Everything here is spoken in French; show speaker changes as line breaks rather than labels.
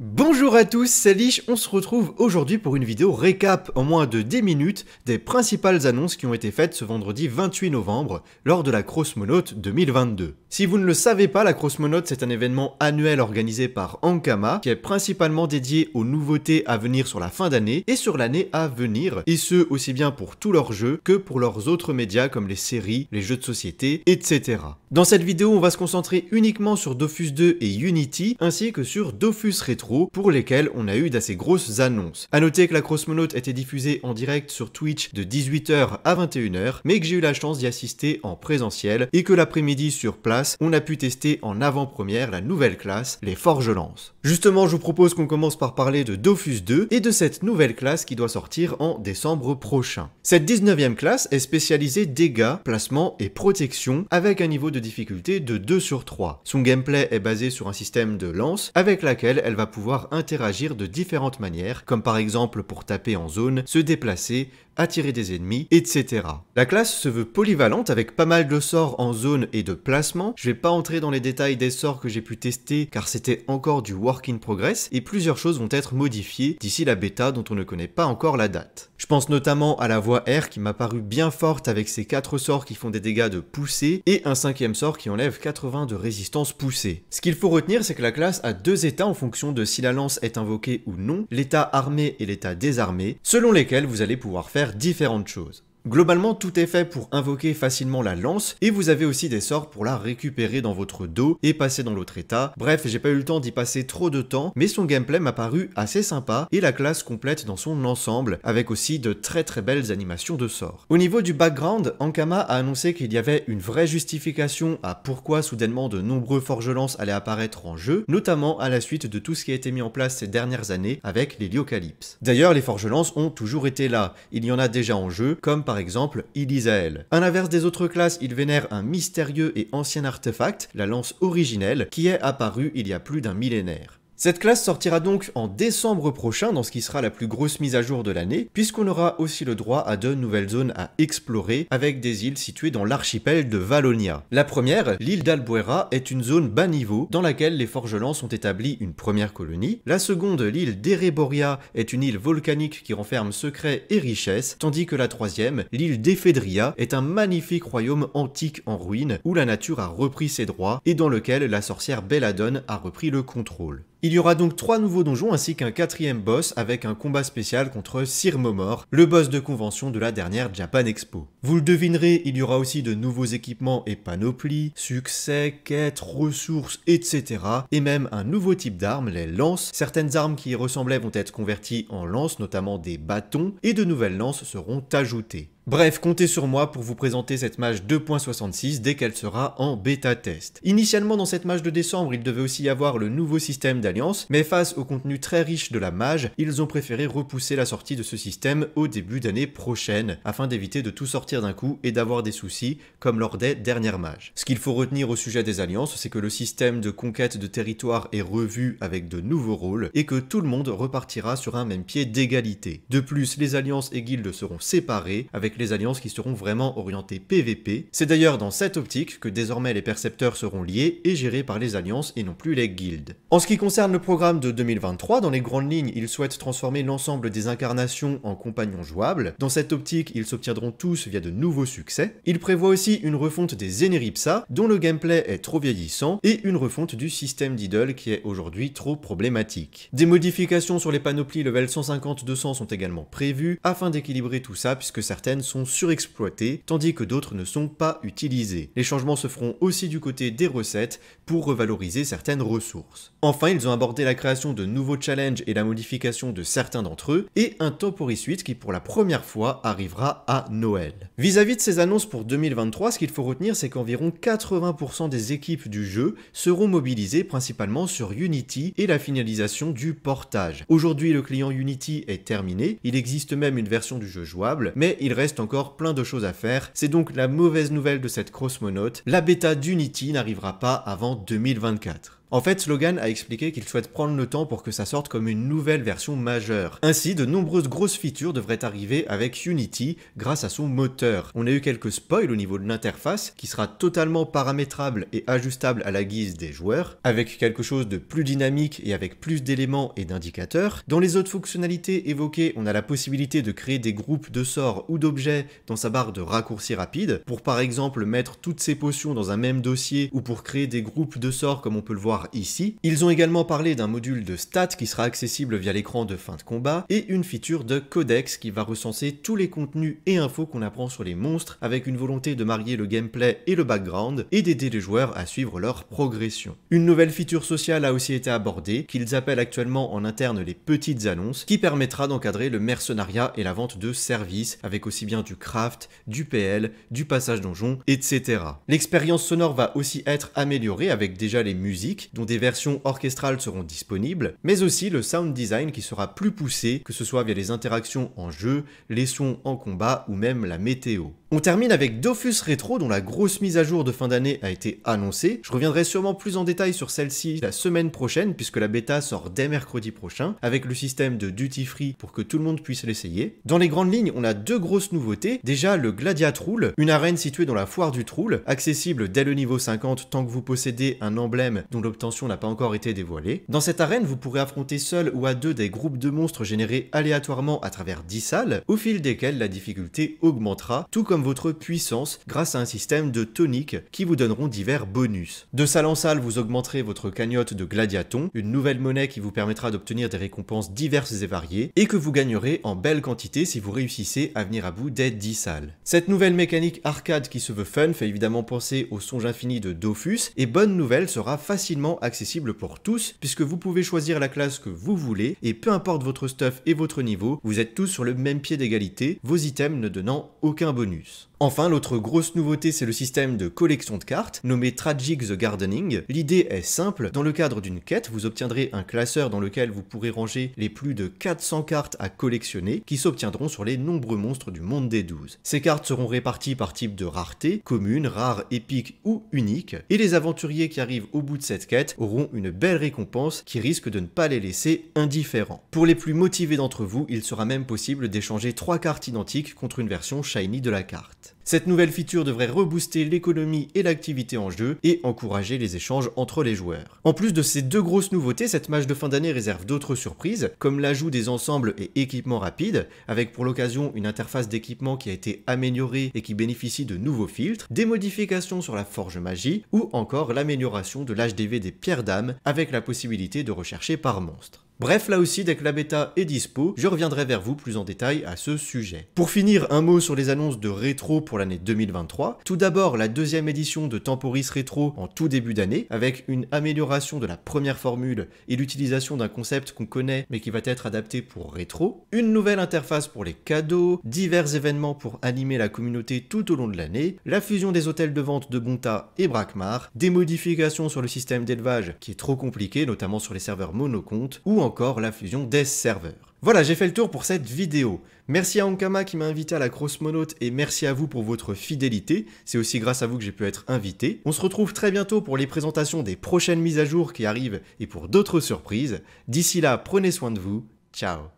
Bonjour à tous, c'est Lich, on se retrouve aujourd'hui pour une vidéo récap en moins de 10 minutes des principales annonces qui ont été faites ce vendredi 28 novembre lors de la crossmonaute 2022. Si vous ne le savez pas, la Monote c'est un événement annuel organisé par Ankama qui est principalement dédié aux nouveautés à venir sur la fin d'année et sur l'année à venir, et ce aussi bien pour tous leurs jeux que pour leurs autres médias comme les séries, les jeux de société, etc. Dans cette vidéo, on va se concentrer uniquement sur Dofus 2 et Unity ainsi que sur Dofus Retro pour lesquels on a eu d'assez grosses annonces. A noter que la Crossmonaute était diffusée en direct sur Twitch de 18h à 21h, mais que j'ai eu la chance d'y assister en présentiel et que l'après-midi sur place, on a pu tester en avant-première la nouvelle classe, les Forges Lance. Justement, je vous propose qu'on commence par parler de Dofus 2 et de cette nouvelle classe qui doit sortir en décembre prochain. Cette 19e classe est spécialisée dégâts, placement et protection avec un niveau de difficulté de 2 sur 3. Son gameplay est basé sur un système de lance avec laquelle elle va pouvoir pouvoir interagir de différentes manières, comme par exemple pour taper en zone, se déplacer, attirer des ennemis, etc. La classe se veut polyvalente avec pas mal de sorts en zone et de placement. Je vais pas entrer dans les détails des sorts que j'ai pu tester car c'était encore du work in progress et plusieurs choses vont être modifiées d'ici la bêta dont on ne connaît pas encore la date. Je pense notamment à la voix R qui m'a paru bien forte avec ses quatre sorts qui font des dégâts de poussée et un cinquième sort qui enlève 80 de résistance poussée. Ce qu'il faut retenir c'est que la classe a deux états en fonction de si la lance est invoquée ou non, l'état armé et l'état désarmé, selon lesquels vous allez pouvoir faire différentes choses. Globalement, tout est fait pour invoquer facilement la lance, et vous avez aussi des sorts pour la récupérer dans votre dos et passer dans l'autre état. Bref, j'ai pas eu le temps d'y passer trop de temps, mais son gameplay m'a paru assez sympa, et la classe complète dans son ensemble, avec aussi de très très belles animations de sorts. Au niveau du background, Ankama a annoncé qu'il y avait une vraie justification à pourquoi soudainement de nombreux forges lances allaient apparaître en jeu, notamment à la suite de tout ce qui a été mis en place ces dernières années avec l'héliocalypse. D'ailleurs, les forges lances ont toujours été là, il y en a déjà en jeu, comme par par exemple Ilisael. A l'inverse des autres classes, il vénère un mystérieux et ancien artefact, la lance originelle, qui est apparue il y a plus d'un millénaire. Cette classe sortira donc en décembre prochain dans ce qui sera la plus grosse mise à jour de l'année, puisqu'on aura aussi le droit à deux nouvelles zones à explorer avec des îles situées dans l'archipel de Valonia. La première, l'île d'Albuera, est une zone bas niveau dans laquelle les forgelans ont établi une première colonie. La seconde, l'île d'Ereboria, est une île volcanique qui renferme secrets et richesses, tandis que la troisième, l'île d'Ephedria, est un magnifique royaume antique en ruine où la nature a repris ses droits et dans lequel la sorcière Belladone a repris le contrôle. Il y aura donc trois nouveaux donjons ainsi qu'un quatrième boss avec un combat spécial contre Sir Momor, le boss de convention de la dernière Japan Expo. Vous le devinerez, il y aura aussi de nouveaux équipements et panoplies, succès, quêtes, ressources, etc. Et même un nouveau type d'armes, les lances. Certaines armes qui y ressemblaient vont être converties en lances, notamment des bâtons, et de nouvelles lances seront ajoutées. Bref, comptez sur moi pour vous présenter cette mage 2.66 dès qu'elle sera en bêta test. Initialement dans cette mage de décembre, il devait aussi y avoir le nouveau système d'alliance, mais face au contenu très riche de la mage, ils ont préféré repousser la sortie de ce système au début d'année prochaine, afin d'éviter de tout sortir d'un coup et d'avoir des soucis, comme lors des dernières mages. Ce qu'il faut retenir au sujet des alliances, c'est que le système de conquête de territoire est revu avec de nouveaux rôles, et que tout le monde repartira sur un même pied d'égalité. De plus, les alliances et guildes seront séparées, avec les alliances qui seront vraiment orientées PVP. C'est d'ailleurs dans cette optique que désormais les percepteurs seront liés et gérés par les alliances et non plus les guildes. En ce qui concerne le programme de 2023, dans les grandes lignes, ils souhaitent transformer l'ensemble des incarnations en compagnons jouables. Dans cette optique, ils s'obtiendront tous via de nouveaux succès. Ils prévoient aussi une refonte des Zeneripsa, dont le gameplay est trop vieillissant, et une refonte du système d'idole qui est aujourd'hui trop problématique. Des modifications sur les panoplies level 150-200 sont également prévues, afin d'équilibrer tout ça puisque certaines sont surexploitées, tandis que d'autres ne sont pas utilisés. Les changements se feront aussi du côté des recettes pour revaloriser certaines ressources. Enfin, ils ont abordé la création de nouveaux challenges et la modification de certains d'entre eux, et un temporis suite qui pour la première fois arrivera à Noël. Vis-à-vis -vis de ces annonces pour 2023, ce qu'il faut retenir, c'est qu'environ 80% des équipes du jeu seront mobilisées principalement sur Unity et la finalisation du portage. Aujourd'hui, le client Unity est terminé, il existe même une version du jeu jouable, mais il reste encore plein de choses à faire. C'est donc la mauvaise nouvelle de cette crossmonote, la bêta d'Unity n'arrivera pas avant 2024. En fait, Slogan a expliqué qu'il souhaite prendre le temps pour que ça sorte comme une nouvelle version majeure. Ainsi, de nombreuses grosses features devraient arriver avec Unity grâce à son moteur. On a eu quelques spoils au niveau de l'interface qui sera totalement paramétrable et ajustable à la guise des joueurs, avec quelque chose de plus dynamique et avec plus d'éléments et d'indicateurs. Dans les autres fonctionnalités évoquées, on a la possibilité de créer des groupes de sorts ou d'objets dans sa barre de raccourci rapide, pour par exemple mettre toutes ses potions dans un même dossier ou pour créer des groupes de sorts comme on peut le voir ici. Ils ont également parlé d'un module de stats qui sera accessible via l'écran de fin de combat et une feature de codex qui va recenser tous les contenus et infos qu'on apprend sur les monstres avec une volonté de marier le gameplay et le background et d'aider les joueurs à suivre leur progression. Une nouvelle feature sociale a aussi été abordée, qu'ils appellent actuellement en interne les petites annonces, qui permettra d'encadrer le mercenariat et la vente de services avec aussi bien du craft, du PL, du passage donjon, etc. L'expérience sonore va aussi être améliorée avec déjà les musiques dont des versions orchestrales seront disponibles, mais aussi le sound design qui sera plus poussé, que ce soit via les interactions en jeu, les sons en combat ou même la météo. On termine avec Dofus Retro dont la grosse mise à jour de fin d'année a été annoncée. Je reviendrai sûrement plus en détail sur celle-ci la semaine prochaine puisque la bêta sort dès mercredi prochain avec le système de duty free pour que tout le monde puisse l'essayer. Dans les grandes lignes, on a deux grosses nouveautés. Déjà le Gladiatroul, une arène située dans la foire du Troule, accessible dès le niveau 50 tant que vous possédez un emblème dont l'obtention n'a pas encore été dévoilée. Dans cette arène, vous pourrez affronter seul ou à deux des groupes de monstres générés aléatoirement à travers 10 salles au fil desquelles la difficulté augmentera tout comme votre puissance grâce à un système de toniques qui vous donneront divers bonus. De salle en salle, vous augmenterez votre cagnotte de gladiaton, une nouvelle monnaie qui vous permettra d'obtenir des récompenses diverses et variées, et que vous gagnerez en belle quantité si vous réussissez à venir à bout des 10 salles. Cette nouvelle mécanique arcade qui se veut fun fait évidemment penser au songe infini de Dofus, et bonne nouvelle sera facilement accessible pour tous, puisque vous pouvez choisir la classe que vous voulez, et peu importe votre stuff et votre niveau, vous êtes tous sur le même pied d'égalité, vos items ne donnant aucun bonus. use. Enfin, l'autre grosse nouveauté, c'est le système de collection de cartes, nommé Tragic the Gardening. L'idée est simple, dans le cadre d'une quête, vous obtiendrez un classeur dans lequel vous pourrez ranger les plus de 400 cartes à collectionner, qui s'obtiendront sur les nombreux monstres du monde des 12. Ces cartes seront réparties par type de rareté, commune, rare, épique ou unique, et les aventuriers qui arrivent au bout de cette quête auront une belle récompense qui risque de ne pas les laisser indifférents. Pour les plus motivés d'entre vous, il sera même possible d'échanger 3 cartes identiques contre une version shiny de la carte. Cette nouvelle feature devrait rebooster l'économie et l'activité en jeu et encourager les échanges entre les joueurs. En plus de ces deux grosses nouveautés, cette match de fin d'année réserve d'autres surprises, comme l'ajout des ensembles et équipements rapides, avec pour l'occasion une interface d'équipement qui a été améliorée et qui bénéficie de nouveaux filtres, des modifications sur la forge magie, ou encore l'amélioration de l'HDV des pierres d'âme, avec la possibilité de rechercher par monstre. Bref, là aussi, dès que la bêta est dispo, je reviendrai vers vous plus en détail à ce sujet. Pour finir, un mot sur les annonces de rétro pour l'année 2023. Tout d'abord, la deuxième édition de Temporis Rétro en tout début d'année, avec une amélioration de la première formule et l'utilisation d'un concept qu'on connaît mais qui va être adapté pour rétro. Une nouvelle interface pour les cadeaux, divers événements pour animer la communauté tout au long de l'année, la fusion des hôtels de vente de Bonta et Brakmar, des modifications sur le système d'élevage qui est trop compliqué, notamment sur les serveurs monocomptes, ou en encore la fusion des serveurs. Voilà, j'ai fait le tour pour cette vidéo. Merci à Ankama qui m'a invité à la Crossmonote et merci à vous pour votre fidélité. C'est aussi grâce à vous que j'ai pu être invité. On se retrouve très bientôt pour les présentations des prochaines mises à jour qui arrivent et pour d'autres surprises. D'ici là, prenez soin de vous. Ciao.